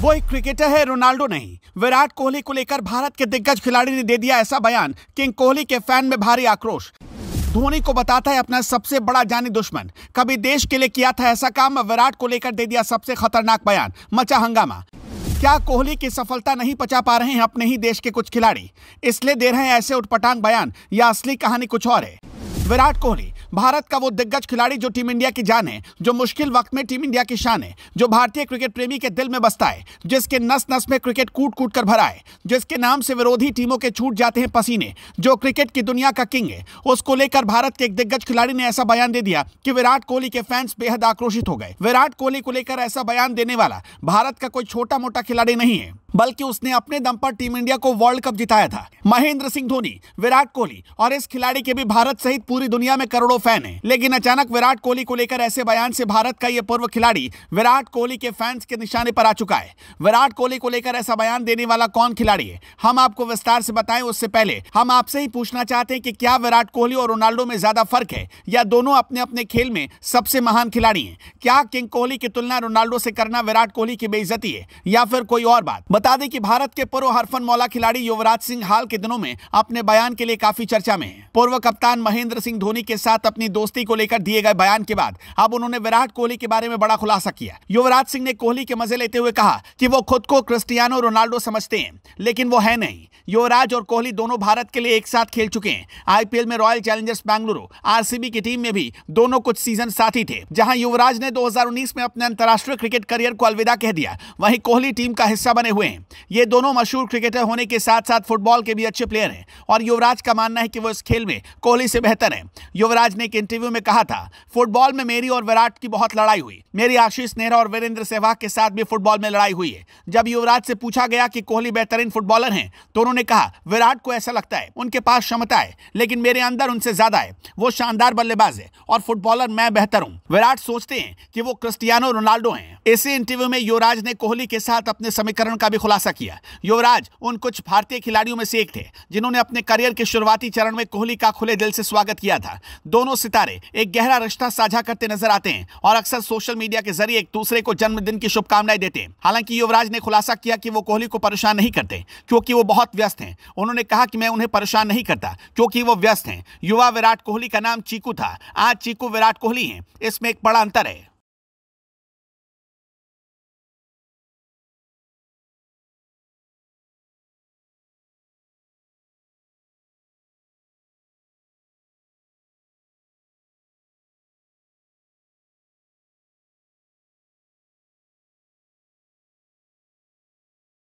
वो एक क्रिकेटर है रोनाल्डो नहीं विराट कोहली को लेकर भारत के दिग्गज खिलाड़ी ने दे दिया ऐसा बयान किंग कोहली के फैन में भारी आक्रोश धोनी को बताता है अपना सबसे बड़ा जानी दुश्मन कभी देश के लिए किया था ऐसा काम विराट को लेकर दे दिया सबसे खतरनाक बयान मचा हंगामा क्या कोहली की सफलता नहीं पचा पा रहे हैं अपने ही देश के कुछ खिलाड़ी इसलिए दे रहे हैं ऐसे उठपटांग बयान या असली कहानी कुछ और है विराट कोहली भारत का वो दिग्गज खिलाड़ी जो टीम इंडिया की जान है जो मुश्किल वक्त में टीम इंडिया की शान है जो भारतीय क्रिकेट प्रेमी के दिल में बसता है जिसके नस नस में क्रिकेट कूट कूट कर भरा है जिसके नाम से विरोधी टीमों के छूट जाते हैं पसीने जो क्रिकेट की दुनिया का किंग है उसको लेकर भारत के एक दिग्गज खिलाड़ी ने ऐसा बयान दे दिया कि विराट कोहली के फैंस बेहद आक्रोशित हो गए विराट कोहली को लेकर ऐसा बयान देने वाला भारत का कोई छोटा मोटा खिलाड़ी नहीं है बल्कि उसने अपने दम पर टीम इंडिया को वर्ल्ड कप जिताया था महेंद्र सिंह धोनी विराट कोहली और इस खिलाड़ी के भी भारत सहित पूरी दुनिया में करोड़ों फैन हैं लेकिन अचानक विराट कोहली को लेकर ऐसे बयान से भारत का ये पूर्व खिलाड़ी विराट कोहली के फैंस के निशाने पर आ चुका है विराट कोहली को लेकर ऐसा बयान देने वाला कौन खिलाड़ी है हम आपको विस्तार से बताए उससे पहले हम आपसे ही पूछना चाहते हैं की क्या विराट कोहली और रोनाल्डो में ज्यादा फर्क है या दोनों अपने अपने खेल में सबसे महान खिलाड़ी है क्या किंग कोहली की तुलना रोनाल्डो से करना विराट कोहली की बेइज्जती है या फिर कोई और बात बता दें कि भारत के पूर्व हरफन मौला खिलाड़ी युवराज सिंह हाल के दिनों में अपने बयान के लिए काफी चर्चा में है पूर्व कप्तान महेंद्र सिंह धोनी के साथ अपनी दोस्ती को लेकर दिए गए बयान के बाद अब उन्होंने विराट कोहली के बारे में बड़ा खुलासा किया युवराज सिंह ने कोहली के मजे लेते हुए कहा की वो खुद को क्रिस्टियानो रोनाल्डो समझते हैं लेकिन वो है नहीं युवराज और कोहली दोनों भारत के लिए एक साथ खेल चुके हैं आईपीएल में रॉयल चैलेंजर्स बेंगलुरु आरसीबी की टीम में भी दोनों कुछ सीजन साथी थे जहां युवराज ने 2019 में अपने अंतर्राष्ट्रीय क्रिकेट करियर को अलविदा कह दिया वहीं कोहली टीम का हिस्सा बने हुए हैं ये दोनों मशहूर क्रिकेटर होने के साथ साथ फुटबॉल के भी अच्छे प्लेयर हैं और युवराज का मानना है कि वो इस खेल में कोहली से बेहतर है युवराज ने एक इंटरव्यू में कहा था फुटबॉल में मेरी और विराट की बहुत लड़ाई हुई मेरी आशीष नेहरा और वीरेंद्र सहवाग के साथ भी फुटबॉल में लड़ाई हुई है जब युवराज से पूछा गया कि कोहली बेहतरीन फुटबॉलर हैं तो उन्होंने ने कहा विराट को ऐसा लगता है उनके पास क्षमता है लेकिन मेरे अंदर उनसे ज्यादा है वो शानदार बल्लेबाज है और फुटबॉलर मैं बेहतर हूँ विराट सोचते हैं कि वो क्रिस्टियानो रोनाल्डो हैं इसी इंटरव्यू में युवराज ने कोहली के साथ अपने समीकरण का भी खुलासा किया युवराज उन कुछ भारतीय खिलाड़ियों में से एक थे जिन्होंने अपने करियर के शुरुआती चरण में कोहली का खुले दिल से स्वागत किया था दोनों सितारे एक गहरा रिश्ता साझा करते नजर आते हैं और अक्सर सोशल मीडिया के जरिए एक दूसरे को जन्मदिन की शुभकामनाएं देते हैं हालांकि युवराज ने खुलासा किया कि वो कोहली को परेशान नहीं करते क्योंकि वो बहुत व्यस्त हैं उन्होंने कहा कि मैं उन्हें परेशान नहीं करता क्योंकि वो व्यस्त हैं युवा विराट कोहली का नाम चीकू था आज चीकू विराट कोहली हैं इसमें एक बड़ा अंतर है